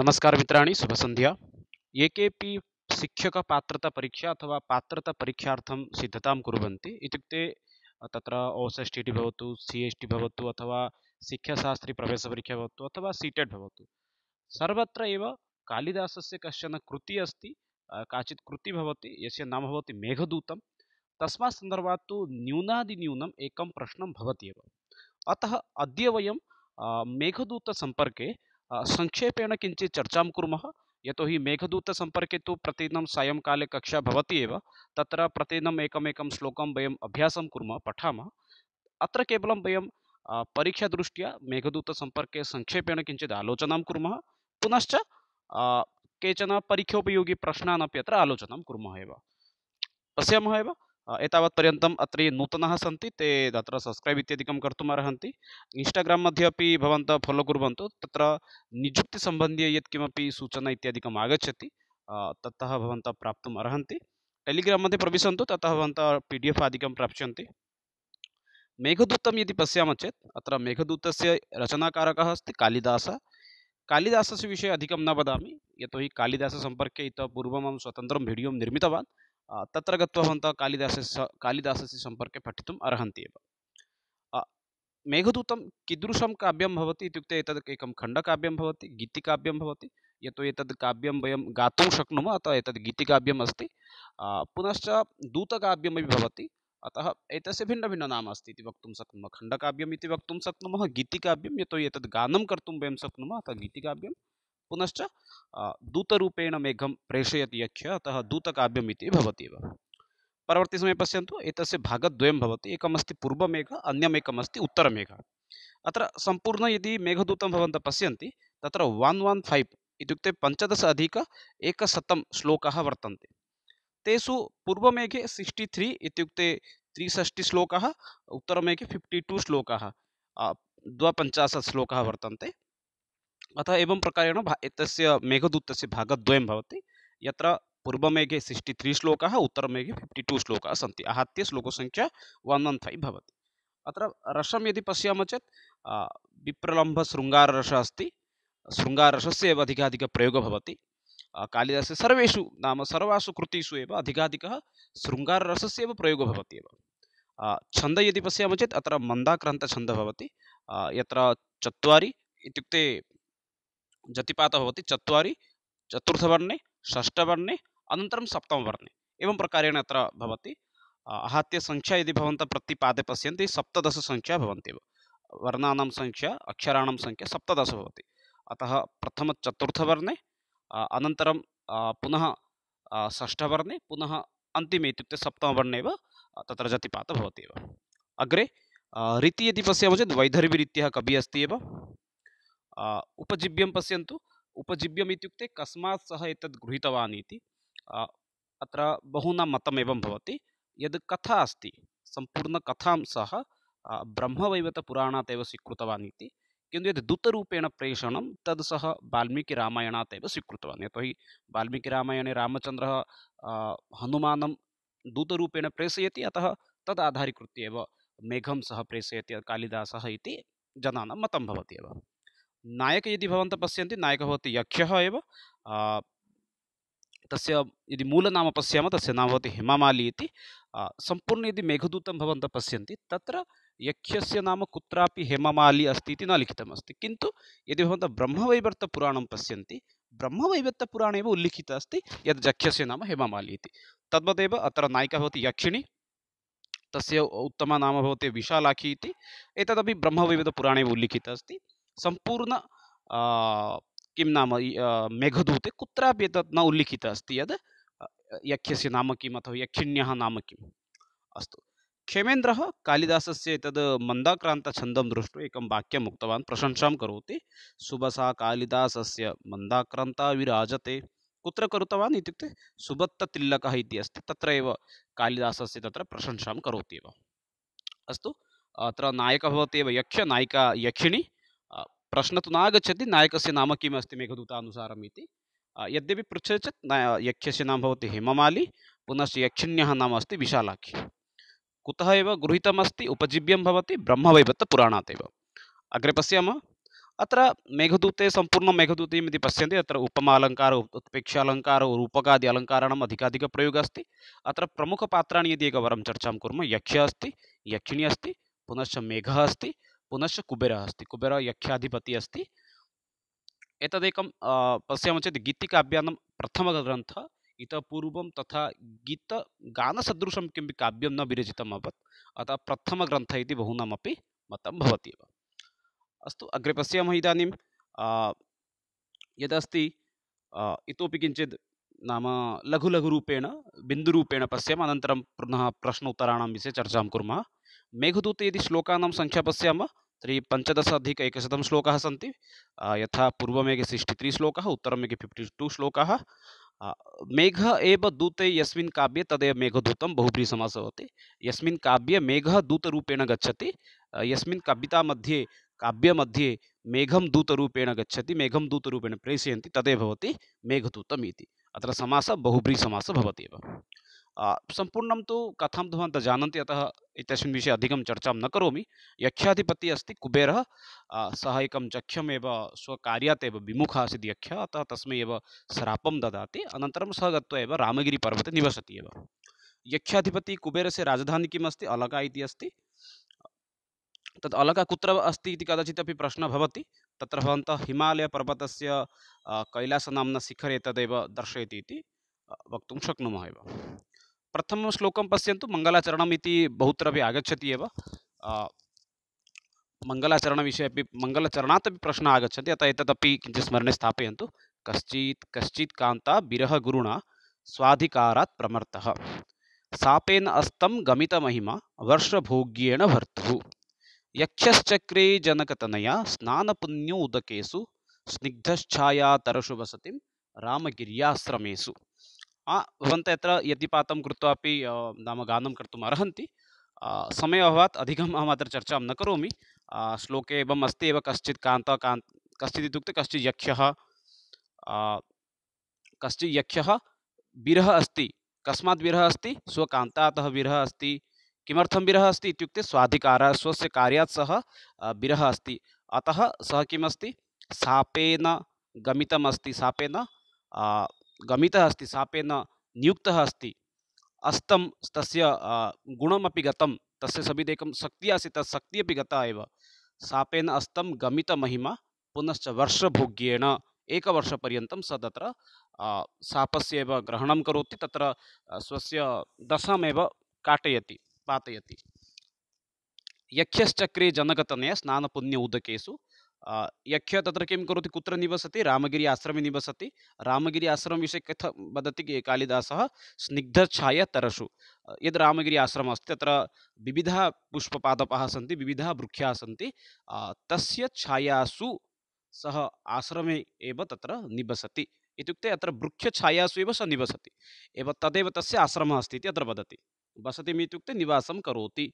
नमस्कार मित्री शुभ संध्या ये के पात्रता परीक्षा अथवा पात्रता परीक्षा सिद्धता इत्युक्ते त्र ओस् टी टी भवतु सि टी भवतु अथवा शिक्षाशास्त्रीप्रवेशपरीक्षा भवतु अथवा सी टेड भवतु सर्वत्र एव कालिदासस्य कृति कृतिः अस्ति नाम होती मेघदूत तस्मा सदर्भा तु प्रश्न एकं प्रश्नं भवति अतः अद्य वयं संक्षेपेण किञ्चित् चर्चां कुर्मः यतोहि मेघदूतसम्पर्के तु प्रतिदिनं सायंकाले कक्षा भवति एव तत्र प्रतिदिनम् एकमेकं श्लोकं वयम् अभ्यासं कुर्मः पठामः अत्र केवलं वयं मेघदूत मेघदूतसम्पर्के संक्षेपेण किञ्चित् आलोचनां कुर्मः पुनश्च केचन परीक्षोपयोगी प्रश्नान् अपि अत्र आलोचनां कुर्मः एव पश्यामः एव एतावत्पर्यन्तम् अत्र नूतनाः सन्ति ते तत्र सब्स्क्रैब् इत्यादिकं कर्तुम् अर्हन्ति इन्स्टाग्राम् मध्ये अपि भवन्तः फालो कुर्वन्तु तत्र नियुक्तिसम्बन्धी यत्किमपि सूचना इत्यादिकम् आगच्छति ततः भवन्तः प्राप्तुम् अर्हन्ति टेलिग्राम् मध्ये प्रविशन्तु ततः भवन्तः पी डि एफ् आदिकं प्राप्स्यन्ति मेघदूतं यदि पश्यामः चेत् अत्र मेघदूतस्य रचनाकारकः अस्ति कालिदासः कालिदासस्य विषये अधिकं न वदामि यतोहि कालिदाससम्पर्के इतः पूर्वं स्वतन्त्रं वीडियों निर्मितवान् तत्र गत्वा भवन्तः कालिदासस्य कालिदासस्य सम्पर्के पठितुम् अर्हन्ति एव मेघदूतं कीदृशं काव्यं भवति इत्युक्ते एतद् एकं खण्डकाव्यं भवति गीतिकाव्यं भवति यतो एतद् काव्यं वयं गातुं शक्नुमः अतः एतद् गीतिकाव्यम् अस्ति पुनश्च दूतकाव्यमपि भवति अतः एतस्य भिन्नभिन्ननाम अस्ति इति वक्तुं शक्नुमः खण्डकाव्यम् इति वक्तुं शक्नुमः गीतिकाव्यं यतो एतद् गानं कर्तुं वयं शक्नुमः अतः गीतिकाव्यं पुनश्च दूतरूपेण मेघं प्रेषयति यख्य अतः दूतकाव्यम् इति भवति एव परवर्तिसमये पश्यन्तु एतस्य भागद्वयं भवति एकमस्ति पूर्वमेघ अन्यमेकमस्ति उत्तरमेघ अत्र सम्पूर्ण यदि मेघदूतं भवन्तः पश्यन्ति तत्र वन् वन् फैव् इत्युक्ते पञ्चदश अधिक एकशतं श्लोकाः वर्तन्ते तेषु पूर्वमेघे सिक्स्टि थ्री इत्युक्ते त्रिषष्टिश्लोकाः उत्तरमेघे फिफ्टि टु श्लोकाः द्वापञ्चाशत् श्लोकाः वर्तन्ते अतः एवं प्रकारेण एतस्य मेघदूतस्य भागद्वयं भवति यत्र पूर्वमेघे सिक्स्टि त्रि श्लोकाः उत्तरमेघे फिफ्टि टु श्लोकाः सन्ति आहत्य श्लोकसङ्ख्या वन् वन् फैव् भवति अत्र रसं यदि पश्यामः चेत् विप्रलम्भशृङ्गाररसः अस्ति शृङ्गाररसस्य एव अधिकाधिकप्रयोगः भवति कालिदासस्य सर्वेषु नाम सर्वासु कृतिषु एव अधिकाधिकः शृङ्गाररसस्य एव प्रयोगः भवति एव छन्दः यदि पश्यामः चेत् अत्र मन्दाक्रान्तछन्दः भवति यत्र चत्वारि इत्युक्ते जतिपात होती चुरी चतुर्थवर्णे षष्ठवर्णे अनतर सप्तमवर्णे एवं प्रकारेण अवती भवति आहत्य संख्या यदि प्रतिपादे पश्य सप्तश संख्या वर्णा संख्या अक्षरा संख्या सप्तश होती अतः प्रथम चतुर्थवर्णे अनतर पुनः षष्ठवर्णे पुनः अंतिम सप्तम सप्तमवर्णे त्र जतिपात होती अग्रे रीति यदि पशा चेत वैधर्वी रीत कवि अस्त उपजीव्यम पश्यन्तु उपजीव्यम् कस्मा सह एक एतद् गृहीतवान् इति अत्र बहूनां मतम् एवं कथा अस्ति सम्पूर्णकथां सः ब्रह्मवैवतपुराणात् एव स्वीकृतवान् इति किन्तु यद् दूतरूपेण प्रेषणं तद् सः वाल्मीकिरामायणात् एव स्वीकृतवान् यतोहि वाल्मीकिरामायणे रामचन्द्रः दूतरूपेण प्रेषयति अतः तद् आधारीकृत्य एव मेघं सः प्रेषयति कालिदासः इति नायक यदि भवन्तः पश्यन्ति नायकः भवति यक्षः एव तस्य यदि मूलनाम पश्यामः तस्य नाम भवति हेमामाली यदि मेघदूत भवन्तः पश्यन्ति तत्र यक्षस्य नाम न लिखितमस्ति किन्तु यदि भवन्तः ब्रह्मवैवर्तपुराणं पश्यन्ति ब्रह्मवैवर्तपुराणे एव उल्लिखितः अस्ति यद् यक्षस्य नाम हेमामाली इति तद्वदेव अत्र नायिका यक्षिणी तस्य उत्तमनाम भवति विशालाखी इति एतदपि ब्रह्मवैवर्तपुराणे एव संपूर्ण किं नाम मेघदूते कुत्रापि एतत् न उल्लिखितम् अस्ति यद् यक्षस्य नाम किम् अथवा यक्षिण्यः नाम किम् अस्तु क्षेमेन्द्रः कालिदासस्य एतद् मन्दाक्रान्तछन्दं दृष्ट्वा एकं वाक्यम् उक्तवान् प्रशंसां करोति सुबसा कालिदासस्य मन्दाक्रान्ता विराजते कुत्र कृतवान् इत्युक्ते सुबत्ततिल्लकः इति अस्ति तत्र एव कालिदासस्य तत्र प्रशंसां करोति एव अस्तु अत्र नायकः भवति एव यक्ष नायिका यक्षिणी प्रश्न नागछति नायक से नाम कि मेघदूता यद्य यद्यपि पृच्छति यक्ष नाम होती हेमाली पुनः यक्षिण्य नाम अस्त विशालाखी कुतः एव उपजीव्य उपजीव्यं भवति ब्रह्मवैवत्तपुराणात् अग्रे पशा अत्र मेघदूते संपूर्ण मेघदूतीम् पश्य पश्यन्ति अत्र उपमालंकार उत्पेक्षालंकार रूपकादि अधिकाधिक प्रयोग अस्त अत्र प्रमुखपात्राणि यदि एकवारं चर्चा कूम यक्ष अस्त यक्षिणी अस्त पुनश्च मेघ अस्त पुनश्च कुबेर यक्षाधिपति अस्त एक अस्ति चेत गीति चेत् प्रथम ग्रंथ इत पूर्व तथा गीतगानसदृशं किमपि काव्यम न विरचित अभवत् अतः प्रथम ग्रंथ की बहूना मत एव अग्रे पशा इदानीं यदस्त इतोपि किञ्चित् नाम लघु रूपेण बिंदुपेण पश्यामः अनतर पुनः प्रश्नोत्तराण विषय चर्चा कूम मेघदूते यदि श्लोकानां संख्या पश्यामः तर्हि पञ्चदशाधिक एकशतं श्लोकाः सन्ति यथा पूर्वमेघे सिक्स्टि त्रि श्लोकः उत्तरमेघे फिफ्टि टू श्लोकाः मेघ एव दूते यस्मिन् काव्ये तदेव मेघदूतं बहुब्री समासः भवति यस्मिन् काव्ये मेघः दूतरूपेण गच्छति यस्मिन् कवितामध्ये काव्यमध्ये मेघं दूतरूपेण गच्छति मेघं दूतरूपेण प्रेषयन्ति तदेव भवति मेघदूतम् इति अत्र समासः बहुब्री समासः भवति एव संपूर्ण तो कथां तो भाव जानन्ति अतः इत्यस्मिन् विषये अधिकं न कौमी यक्षाधिपति अस्त कुबेर सह एक चख्यमेव स्वकार्यात् एव विमुखः यक्ष अतः तस्में श्राप ददा ददाति स सः गत्वा एव यक्षाधिपति कुबेर से राजधानी किम अस्त अलका अस्त तद अलका कुत्र अस्ती इति प्रश्न होती प्रश्नः भवति तत्र भवन्तः हिमालयपर्वतस्य कैलासनाम्ना शिखरे तदव दर्शयती वक्त शक्नुम प्रथम श्लोक पश्यन्तु मंगलाचरण बहुत आगछति मंगलाचरण विषय मङ्गलाचरणविषये प्रश्न आगछति अतः एक आगच्छति अतः एतदपि कश्चि स्मरणे स्थापयन्तु कश्चित् कश्चित् कान्ता विरहगुरुणा स्वाधिकारात् प्रमर्तः सापेन अस्तं गमितमहिमा वर्षभोग्येण भर्तुः यक्षश्चक्रे जनकतनया स्नानपुण्योदकेषु स्निग्धश्छायातरसु वसतिं रामगिर्याश्रमेषु भवन्तः यत्र यद्यपातं कृत्वा नाम गानं कर्तुम् अर्हन्ति समयाभावात् अधिकम् अहम् अत्र चर्चां न करोमि श्लोके एवम् अस्ति एव कश्चित् कान्तः कान् कश्चित् इत्युक्ते कश्चित् यक्षः कश्चित् यक्षः वीरः अस्ति कस्मात् वीरः अस्ति स्वकान्तातः वीरः अस्ति किमर्थं वीरः अस्ति इत्युक्ते स्वाधिकारः स्वस्य कार्यात् सः अस्ति अतः सः किमस्ति सापेन गमितमस्ति सापेन गमितः अस्ति सापेन नियुक्तः अस्ति अस्तं तस्य गुणमपि गतं तस्य सविधेकं शक्तिः आसीत् तत् शक्तिः अपि गता एव सापेन अस्तं गमितमहिमा पुनश्च वर्षभोग्येण एकवर्षपर्यन्तं सः तत्र सापस्य एव ग्रहणं करोति तत्र स्वस्य दशामेव काटयति पातयति यक्षश्चक्रे जनकतनय स्नानपुण्य उदकेषु यक्ष तत्र किं करोति कुत्र निवसति रामगिरि आश्रमे निवसति रामगिरि आश्रमविषये कथ वदति कालिदासः तरसु यद् रामगिरि आश्रमः अस्ति तत्र विविधाः पुष्पपादपाः सन्ति विविधाः वृक्षाः सन्ति तस्य छायासु सः आश्रमे एव तत्र निवसति इत्युक्ते अत्र वृक्षछायासु एव सः निवसति एव तदेव तस्य आश्रमः अस्ति इति अत्र वदति वसति इत्युक्ते निवासं करोति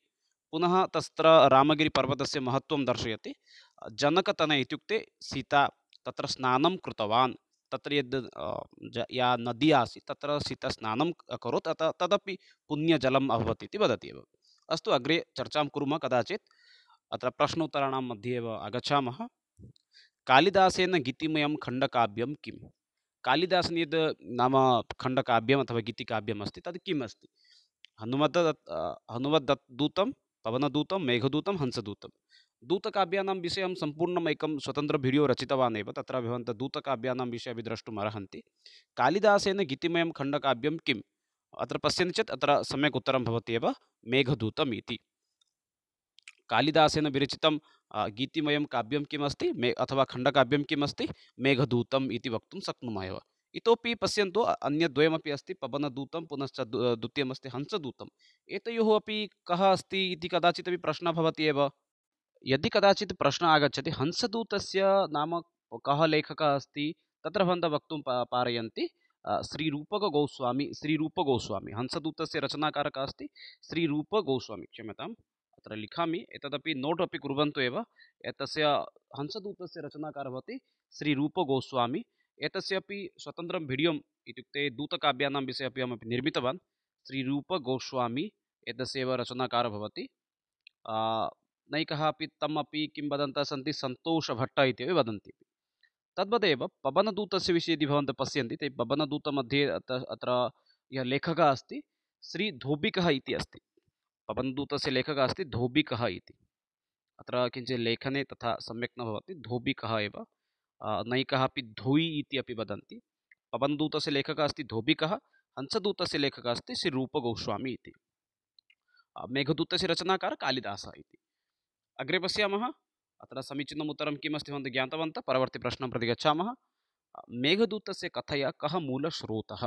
पुनः तत्र रामगिरिपर्वतस्य महत्त्वं दर्शयति जनकतन सीता तत्र स्नान कृतवान् तत्र यद् या नदी आसीत् तत्र सीता स्नानम् अकरोत् अतः तदपि पुण्यजलम् अभवत् इति वदति एव अस्तु अग्रे चर्चां कुर्मः कदाचित् अत्र प्रश्नोत्तराणां मध्ये एव आगच्छामः कालिदासेन गीतिमयं खण्डकाव्यं किं कालिदासेन यद् नाम खण्डकाव्यम् अथवा गीतिकाव्यम् अस्ति तद् किम् अस्ति हनुमद् हनुमद्दूतं पवनदूतं मेघदूतं हंसदूतम् दूतकाव्यानां विषये अहं सम्पूर्णम् एकं स्वतन्त्रवीडियो रचितवान् एव तत्र भवन्तः दूतकाव्यानां विषये अपि द्रष्टुमर्हन्ति कालिदासेन गीतिमयं खण्डकाव्यं किम् अत्र पश्यन्ति चेत् अत्र सम्यक् उत्तरं भवत्येव मेघदूतम् इति कालिदासेन विरचितं गीतिमयं काव्यं किमस्ति मे अथवा खण्डकाव्यं किमस्ति मेघदूतम् इति वक्तुं शक्नुमः एव इतोपि पश्यन्तु अन्यद्वयमपि अस्ति पवनदूतं पुनश्च द्वितीयमस्ति हंसदूतम् एतयोः अपि कः अस्ति इति कदाचित् अपि प्रश्नः भवति एव यदि कदाचित् प्रश्न आगच्छति हंसदूतस्य नाम कः लेखकः अस्ति तत्र भवन्तः वक्तुं पारयन्ति श्रीरूपकगोस्वामी श्रीरूपगोस्वामी हंसदूतस्य रचनाकारकः अस्ति श्रीरूपगोस्वामी क्षम्यताम् अत्र लिखामि एतदपि नोट् अपि कुर्वन्तु एव एतस्य हंसदूतस्य रचनाकारः भवति श्रीरूपगोस्वामी एतस्य अपि स्वतन्त्रं वीडियोम् इत्युक्ते दूतकाव्यानां विषये अपि अहमपि निर्मितवान् श्रीरूपगोस्वामी एतस्यैव रचनाकारः भवति नैक तमी तम् अपि किं वदन्तः सन्ति सन्तोषभट्टः इत्यपि वदन्ति तद्वदेव पवनदूतस्य विषये यदि पश्य पश्यन्ति ते पवनदूतमध्ये अत्र यः लेखकः अस्ति श्रीधोबिकः इति अस्ति पवनदूतस्य लेखकः अस्ति धोबिकः इति अत्र किञ्चित् लेखने तथा सम्यक नोबिक नैक धोई एव नैकः अपि धोयि इति अपि वदन्ति पवनदूतस्य लेखकः अस्ति धोबिकः हंसदूतस्य लेखकः रचनाकार कालिदास इति अग्रे पशा अत्र समीचीनम् उत्तरं किमस्ति भवन्तः ज्ञातवन्तः परवर्तिप्रश्नं प्रति गच्छा मेघदूत कथया कः मूलस्रोतः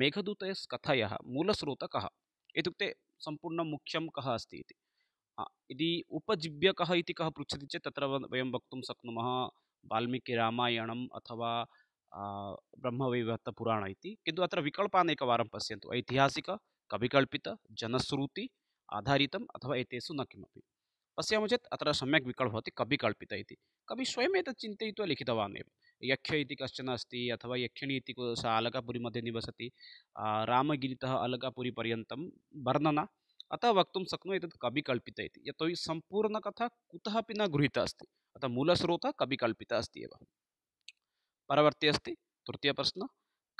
मेघदूतस्य कथयः मूलस्रोतः कः इत्युक्ते सम्पूर्णं मुख्यं कः अस्ति इति यदि उपजीव्यकः इति कः पृच्छति चेत् तत्र वयं वक्तुं अथवा ब्रह्मवैवर्तपुराण इति किन्तु अत्र विकल्पान् एकवारं ऐतिहासिक कविकल्पित जनश्रुति आधारित अथवा एतेषु न किमपि पश्यामचेत् अत्र सम्यक् विकल्पः भवति कविकल्पित इति कवि स्वयम् एतत् चिन्तयित्वा लिखितवान् एव यक्ष इति कश्चन अस्ति अथवा यक्षिणी इति सा अलगापुरीमध्ये निवसति रामगिरितः अलगापुरीपर्यन्तं वर्णना अतः वक्तुं शक्नोमि एतत् कविकल्पित इति यतोहि सम्पूर्णकथा कुतः अपि न गृहीता अस्ति अतः मूलस्रोतः कविकल्पिता अस्ति एव परवर्ती अस्ति तृतीयप्रश्नः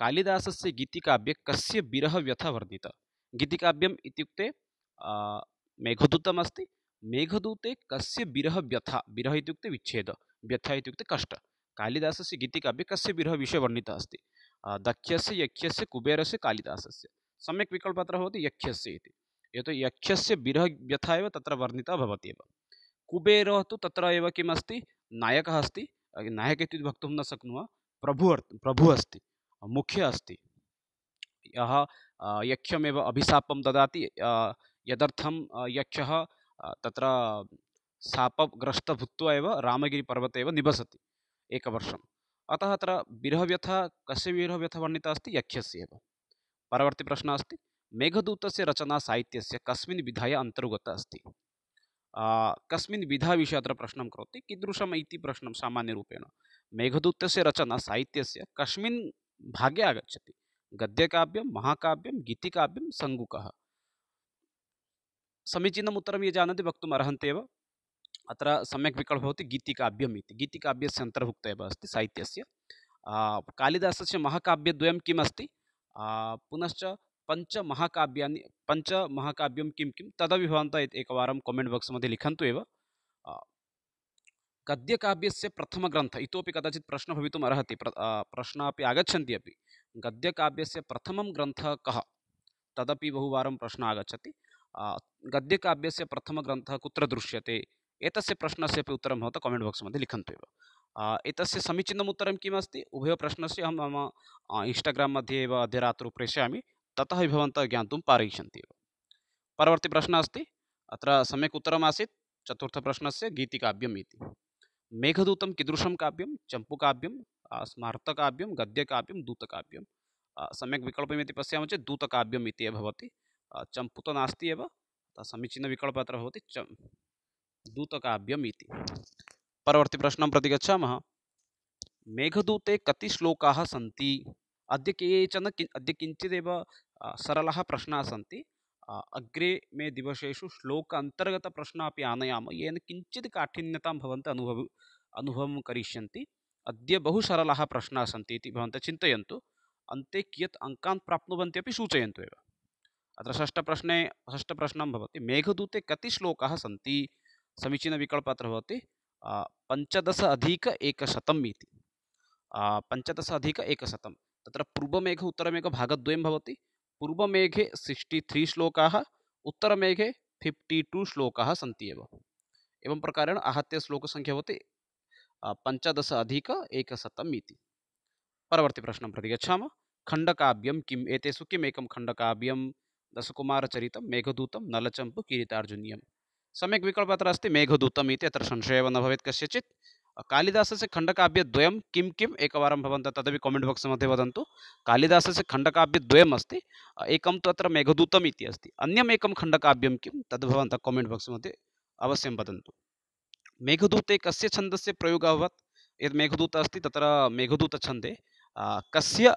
कालिदासस्य गीतिकाव्ये कस्य विरहव्यथा वर्णिता गीतिकाव्यम् इत्युक्ते मेघदूतमस्ति मेघदूते कस्य विरह व्यथा विरह इत्युक्ते विच्छेद व्यथा इत्युक्ते कष्ट कालिदासस्य गीतिकाव्ये कस्य विरह विषय वर्णित अस्ति दक्षस्य यक्षस्य कुबेरस्य कालिदासस्य सम्यक् विकल्पः अत्र भवति यक्षस्य इति यतो यक्षस्य विरहव्यथा एव तत्र वर्णिता भवति एव कुबेरः तु तत्र एव किम् अस्ति नायकः अस्ति नायक इति वक्तुं न शक्नुमः प्रभु प्रभु अस्ति मुख्य अस्ति यः यक्षमेव अभिशापं ददाति यदर्थं यक्षः तत्र शापग्रस्त भूत्वा एव रामगिरिपर्वते एव निवसति एकवर्षम् अतः अत्र विरहव्यथा कस्य विरहव्यथा वर्णिता अस्ति यक्षस्य एव परवर्तिप्रश्नः अस्ति मेघदूतस्य रचना साहित्यस्य कस्मिन् विधाय अन्तर्गता अस्ति कस्मिन् विधा विधाविषये अत्र प्रश्नं करोति कीदृशम् इति प्रश्नं सामान्यरूपेण मेघदूतस्य रचना साहित्यस्य कस्मिन् भागे आगच्छति गद्यकाव्यं महाकाव्यं गीतिकाव्यं सङ्गुकः समीचीन उत्तर ये जानते वक्त अर्हन्ति एव अत्र सम्यक् विकल्पः भवति गीतिकाव्यम् इति गीतिकाव्यस्य अन्तर्भुक्त एव अस्ति साहित्यस्य कालिदासस्य पंच महाकाव्यम अस्ति पुनश्च पञ्चमहाकाव्यानि पञ्चमहाकाव्यं किं किं तदविभवन्तः एकवारं कामेण्ट् बाक्स् मध्ये लिखन्तु एव प्रथम ग्रंथ इतोपि कदाचि प्रश्न भवितुम् अर्हति प्र प्रश्नाः अपि आगच्छन्ति गद्य काव्य प्रथम ग्रंथ कह तदपि बहुवार प्रश्न आगच्छति गद्य काव्य से प्रथम ग्रंथ कुत्र दृश्यते एतस्य प्रश्नस्य अपि उत्तरं भवन्तः कामेण्ट् बाक्स् मध्ये लिखन्तु एव एतस्य समीचीनम् उत्तरं किम् अस्ति उभयोः प्रश्नस्य अहं मम इन्स्टाग्राम् मध्ये एव अद्य रात्रौ प्रेषयामि ततः भवन्तः ज्ञातुं पारयिष्यन्ति एव परवर्तिप्रश्नः अस्ति अत्र सम्यक् उत्तरमासीत् चतुर्थप्रश्नस्य गीतिकाव्यम् इति मेघदूतं कीदृशं काव्यं चम्पूकाव्यं स्मार्तकाव्यं गद्यकाव्यं दूतकाव्यं सम्यक् विकल्पमिति पश्यामः चेत् दूतकाव्यम् इति भवति चम्पूतो नास्ति एव समीचीनविकल्पत्र होती च दूतकाव्यम् परवर्ती प्रश्न प्रति गच्छा मेघदूते कति श्लोका सी अद केचन किं अद्य किञ्चिदेव सरलाः प्रश्नाः सन्ति अग्रे मे दिवसेषु श्लोक अंतर्गत प्रश्न आनयामः येन किञ्चित् काठिन्यतां भवन्तः अनुभव अनुभवं करिष्यन्ति अद्य बहु सरलाः प्रश्न सन्ति इति भवन्तः कियत अन्ते प्राप्त अङ्कान् प्राप्नुवन्ति अत्र षष्ठप्रश्ने षष्ठप्रश्नं भवति मेघदूते कति श्लोकाः सन्ति समीचीनविकल्पः अत्र भवति पञ्चदश अधिक एकशतम् इति पञ्चदश अधिक एकशतं तत्र पूर्वमेघ उत्तरमेघ भागद्वयं भवति पूर्वमेघे सिक्सटी थ्री श्लोकाः उत्तरमेघे फिफ्टि टु श्लोकाः सन्ति एव एवं प्रकारेण श्लोक संख्या होती पंचदश अधिक एकशतम् परवर्ती प्रश्न प्रति गच्छामः खंडकाव्यम किम् एतेषु किम् एकं दशकुमार चरित मेघदूत नलचंप सम्यक् विकल्पः अत्र अस्ति मेघदूतम् इति अत्र संशयः न भवेत् कस्यचित् कालिदासस्य खण्डकाव्यद्वयं किं किम् एकवारं भवन्तः तदपि कामेण्ट् बाक्स् मध्ये वदन्तु कालिदासस्य खण्डकाव्यद्वयम् अस्ति एकं तु अत्र मेघदूतम् इति अस्ति अन्यम् एकं खण्डकाव्यं किं तद् कमेंट बॉक्स बाक्स् मध्ये अवश्यं वदन्तु मेघदूते कस्य छन्दस्य प्रयोग अभवत् यद् मेघदूत अस्ति तत्र छंदे कस्य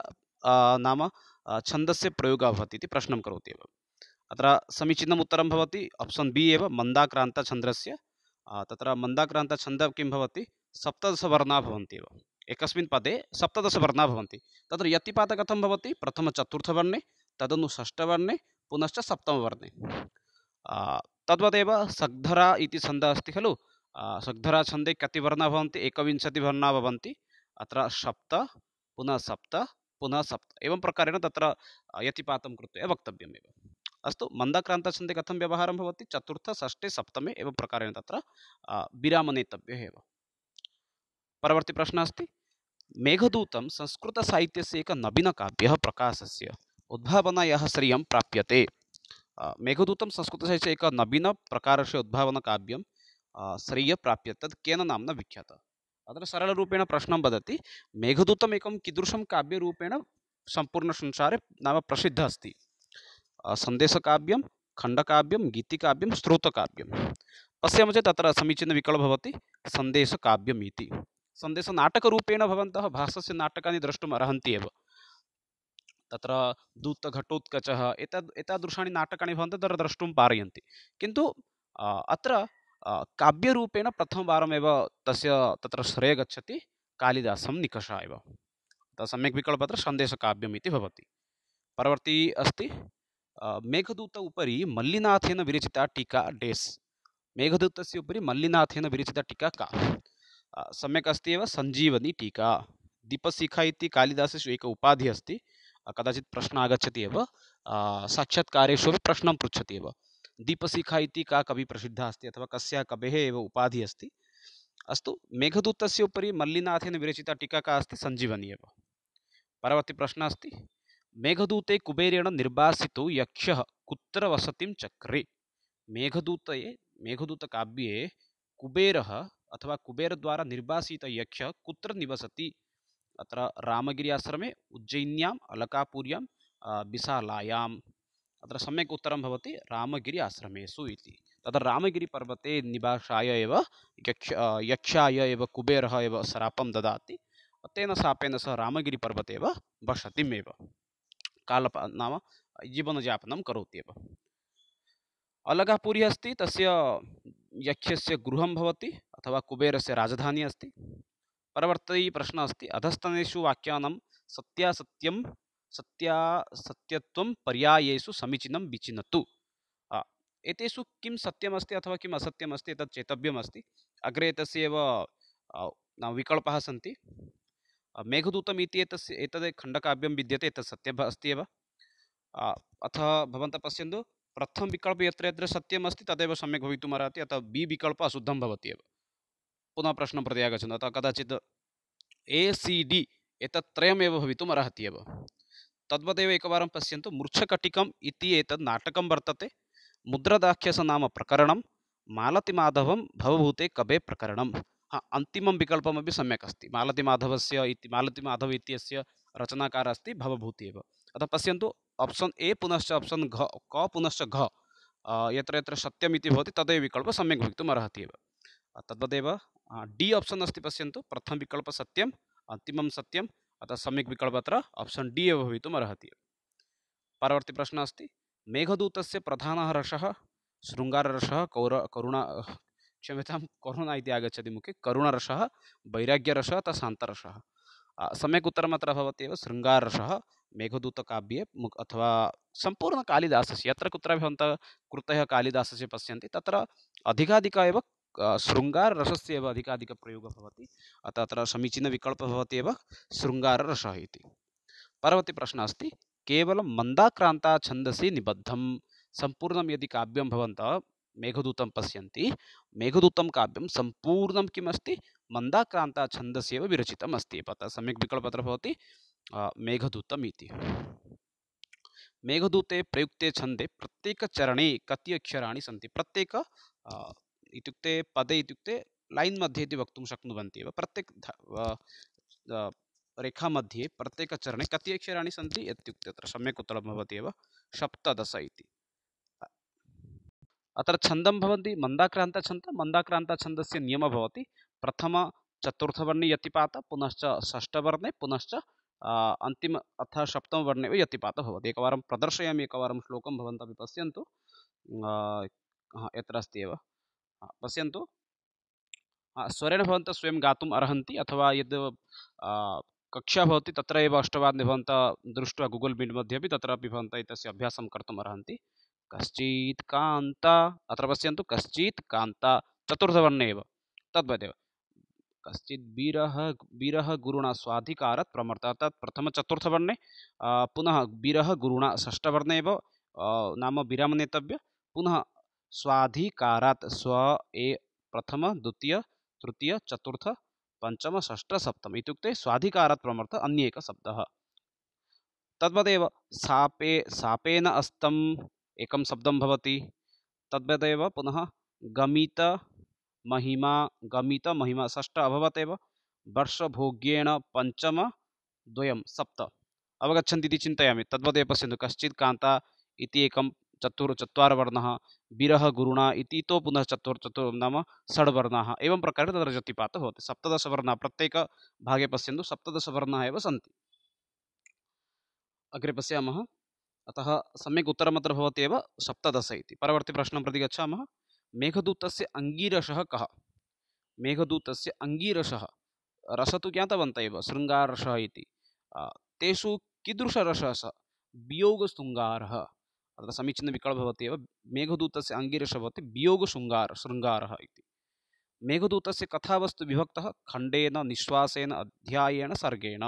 नाम छंद से प्रयोग इति प्रश्न कौती है अत्र समीचीन उत्तर भवति आप्षन् एव मन्दाक्रान्तछन्द्रस्य तत्र मन्दाक्रान्तछन्दः किं भवति सप्तदशवर्णाः भवन्ति एव एक पदे सप्तदशवर्णाः भवन्ति कथम प्रथम कथं भवति प्रथमचतुर्थवर्णे तदनु ष्ठवर्णे पुनश्च सप्तमवर्णे तद्वदेव सग्धरा इति छंद अस्ति खलु सग्धरा छंदे कति वर्णाः एक वर्ण अत्र सप्त पुनः सप्त पुनः सप्त एवं प्रकारेण तत्र यतिपातं कृत्वा वक्तव्यमेव अस्तु मन्दक्रान्तछन्दे कथं व्यवहारं भवति चतुर्थ षष्ठे सप्तमे एवं प्रकारेण तत्र विरामनेतव्यः एव परवर्तिप्रश्नः अस्ति मेघदूतं संस्कृतसाहित्यस्य एकः नवीनकाव्यः प्रकाशस्य उद्भावनायाः श्रियं प्राप्यते मेघदूतं संस्कृतसाहित्यस्य एकः नवीनप्रकारस्य उद्भावनकाव्यं श्रेयः प्राप्यते तत् केन नाम्ना विख्यातः अत्र सरलरूपेण प्रश्न वजती मेघदूत एकं काव्यूपेण संपूर्ण संसारे नाम प्रसिद्ध अस्त सन्देशकाव्यं खण्डकाव्यं गीतिकाव्यं श्रोतकाव्यं पश्यामः चेत् तत्र समीचीनविकल्पः भवति सन्देशकाव्यम् इति सन्देशनाटकरूपेण भवन्तः भासस्य नाटकानि द्रष्टुम् अर्हन्ति एव तत्र दूतघटोत्कचः एताद् एतादृशानि नाटकानि भवन्ति तत्र अत्र काव्यरूपेण प्रथमवारमेव तस्य तत्र श्रेय गच्छति कालिदासं निकषः एव अतः सम्यक् विकल्पत्र सन्देशकाव्यम् इति भवति परवर्ती अस्ति मेघदूत उपरि मल्लिनाथेन विरचिता टीका डेस् मेघदूतस्य उपरि मल्लिनाथेन विरचिता टीका का सम्यक् अस्ति एव सञ्जीवनी टीका दीपशिखा इति कालिदासेषु एक उपाधिः अस्ति कदाचित् प्रश्नः आगच्छति एव साक्षात्कारेषु अपि प्रश्नं पृच्छति एव दीपशिखा इति का कवि प्रसिद्धा अस्ति अथवा कस्या कवेः एव उपाधि अस्ति अस्तु मेघदूतस्य उपरि मल्लिनाथेन विरचिता का अस्ति सञ्जीवनी एव प्रश्न अस्ति मेघदूते कुबेरेण निर्वासितो यक्षः कुत्र वसतिं चक्रे मेघदूते मेघदूतकाव्ये कुबेरः अथवा कुबेरद्वारा द्वारा निर्वासी कुत्र निवसति अत्र रामगिरि आश्रमे उज्जयिन्याम् अलकापुर्यां विशालायां अत्र सम्यक् उत्तरं भवति रामगिरि आश्रमेषु इति तत्र रामगिरिपर्वते निवासाय एव यक्ष यक्षाय एव कुबेरः एव श्रापं ददाति तेन शापेन सः रामगिरिपर्वते एव वसतिमेव कालप नाम जीवनयापनं करोति एव अलगापुरी अस्ति तस्य यक्षस्य गृहं भवति अथवा कुबेरस्य राजधानी अस्ति परवर्ती प्रश्नः अस्ति अधस्तनेषु वाक्यानां सत्यासत्यं सत्या सत्यत्वं पर्यायेषु समीचीनं विचिनतु एतेषु किं सत्यमस्ति अथवा किम् असत्यमस्ति एतत् चेतव्यमस्ति अग्रे तस्य एव विकल्पाः सन्ति मेघदूतम् इति एतस्य एतद् खण्डकाव्यं विद्यते एतत् सत्यम् अस्ति एव अथ भवन्तः पश्यन्तु प्रथम विकल्प यत्र यत्र सत्यमस्ति तदेव सम्यक् भवितुमर्हति अतः बि विकल्पः अशुद्धं भवति एव पुनः प्रश्नं प्रति आगच्छन्तु अतः कदाचित् ए सि डि एतत् त्रयमेव भवितुम् अर्हति एव तद्वदेव एकवारं पश्यन्तु मूर्छकटिकम् इति एतद् नाटकं वर्तते मुद्रदाख्यसनाम प्रकरणं मालतिमाधवं भवभूते कवे प्रकरणं हा अन्तिमं विकल्पमपि सम्यक् अस्ति मालतिमाधवस्य इति मालतिमाधव इत्यस्य रचनाकारः अस्ति भवभूति एव अतः पश्यन्तु ऑप्शन ए पुनश्च आप्षन् घ क पुनश्च घ यत्र यत्र सत्यम् इति भवति तदेव विकल्पः सम्यक् भवितुम् अर्हति एव तद्वदेव डी आप्षन् अस्ति पश्यन्तु प्रथमविकल्पः अन्तिमं सत्यं अतः सम्यक् विकल्पत्र ऑप्शन डी एव भवितुमर्हति परवर्ती प्रश्न अस्ति मेघदूतस्य प्रधान रसः शृङ्गाररसः कौर करुणा क्षम्यतां करुणा इति आगच्छति मुखे करुणरसः वैराग्यरसः अथवा शान्तरसः सम्यक् उत्तरम् अत्र मेघदूत काव्ये मुख अथवा संपूर्ण सम्पूर्णकालिदासस्य यत्र कुत्रापि भवन्तः कृतयः कालिदासस्य पश्यन्ति तत्र अधिकाधिक एव रस से अधिकाधिक प्रयोग अतः अत्र समीचीनविकल्पः भवति एव रस इति प्रश्न अस्त केवलं मन्दाक्रान्ता छंदसी निबद्धं संपूर्ण यदि काव्यम मेघदूत पश्य मेघदूत काव्य संपूर्ण किमस्त किमस्ति मन्दाक्रान्ता विरचित अस्त विरचितम् अस्ति अतः मेघदूते प्रयुक्ते छन्दे प्रत्येकचरणे कति अक्षरा सी प्रत्येक इत्युक्ते पदे इत्युक्ते लैन् मध्ये इति वक्तुं शक्नुवन्ति एव प्रत्येक रेखामध्ये प्रत्येकचरणे कति अक्षराणि सन्ति इत्युक्ते अत्र सम्यक् उत्तरं भवति एव सप्तदश इति अत्र छन्दं भवन्ति मन्दाक्रान्तछन्दः मन्दाक्रान्तछन्दस्य नियमः भवति प्रथम चतुर्थवर्णे यतिपात पुनश्च षष्ठवर्णे पुनश्च अन्तिम अथ सप्तमवर्णे एव यतिपातः भवति एकवारं प्रदर्शयामि एकवारं श्लोकं भवन्तः अपि पश्यन्तु यत्र अस्ति एव पश्यन्तु स्वरेण भवन्तः स्वयं गातुम् अर्हन्ति अथवा यद् कक्षा भवति तत्र एव अष्टवादने भवन्तः दृष्ट्वा गूगल मीट मध्ये अपि तत्रापि भवन्तः एतस्य अभ्यासं कर्तुम् अर्हन्ति कश्चित् कान्ता अत्र पश्यन्तु कश्चित् कान्ता चतुर्थवर्णे एव तद्वदेव कश्चित् वीरः वीरः गुरुणा स्वाधिकारात् प्रमर्ता अर्थात् प्रथमचतुर्थवर्णे पुनः वीरः गुरुणा षष्ठवर्णे एव नाम विरामनेतव्य पुनः स्वाधिकारात स्व ए प्रथम द्वितीय तृतीय चतुर्थ पंचम षष्ठ सप्तम इत्युक्ते स्वाधिकारात् प्रमर्थ अन्य एक शब्द तद्वदेव सापे सापेन अस्तम एकं शब्दं भवति तद्वदेव पुनः गमित महिमा गमित महिमा षष्ठ अभवत एव भोग्येण पंचम द्वयम् सप्त अवगच्छन्ति इति चिन्तयामि तद्वदेव पश्यन्तु कश्चित् कान्ता इति एकं चतुर् वर्ण विरह गुरुणा इति तो पुनः चतुर चतुर नाम वर्ण एवं होते सप्तश वर्ण प्रत्येक भागे प्रत्येकभागे सप्तश वर्ण एव सन्ति अग्रे पश्यामः अतः सम्यक् उत्तरमत्र भवति एव सप्तदश इति प्रति गच्छामः मेघदूतस्य अङ्गीरसः कः मेघदूतस्य अङ्गीरसः रस तो ज्ञातवन्तः एव शृङ्गारसः इति तेषु कीदृशरसः स अत्र समीचीनविकल्पः भवति एव मेघदूतस्य अङ्गिरसः भवति वियोगशृङ्गारः शृङ्गारः इति मेघदूतस्य कथावस्तु विभक्तः खण्डेन निश्वासेन अध्यायेन सर्गेण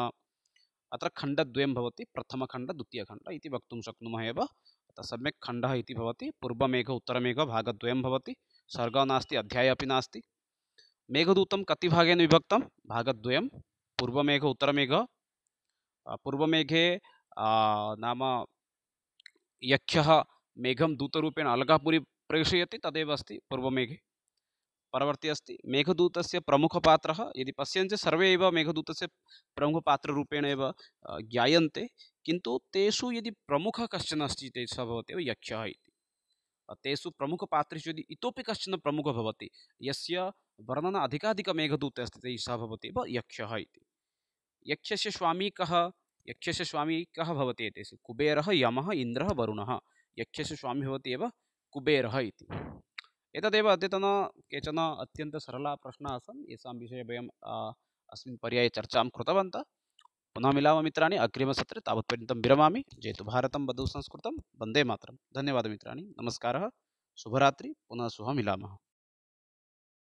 अत्र खण्डद्वयं भवति प्रथमखण्ड द्वितीयखण्ड इति वक्तुं शक्नुमः एव अतः सम्यक् खण्डः इति भवति पूर्वमेघ उत्तरमेघ भागद्वयं भवति सर्गः नास्ति अध्यायः अपि नास्ति मेघदूतं कति भागेन विभक्तं भागद्वयं पूर्वमेघ उत्तरमेघ पूर्वमेघे नाम यख्य मेघम दूतरूपेण अलगापुरी प्रेषयति तदेव अस्त पूर्वमेघे परवर्ती अस्ति मेघदूत प्रमुखपात्र यदि पश्य सर्वे मेघदूत मेघदूतस्य प्रमुखपात्ररूपेण एव ज्ञायन्ते किन्तु यदि प्रमुख कशन अस्त ते सः भवति एव यक्षः इति तेषु प्रमुखपात्रेषु यदि वर्णन अधिकाधिकमेघदूते अस्ति तैः सः यक्ष स्वामी कः यक्षस्य स्वामी कः भवति इति कुबेरः यमः इन्द्रः वरुणः यक्षस्य स्वामी भवति एव कुबेरः इति एतदेव अद्यतन केचन अत्यंत प्रश्नाः आसन् येषां विषये वयम् अस्मिन् पर्याये चर्चां कृतवन्तः पुनः मिलामः मित्राणि अग्रिमसत्रे तावत्पर्यन्तं विरमामि जेतु भारतं वधु संस्कृतं वन्दे मातरं धन्यवादः मित्राणि नमस्कारः शुभरात्रि पुनः शुभ मिला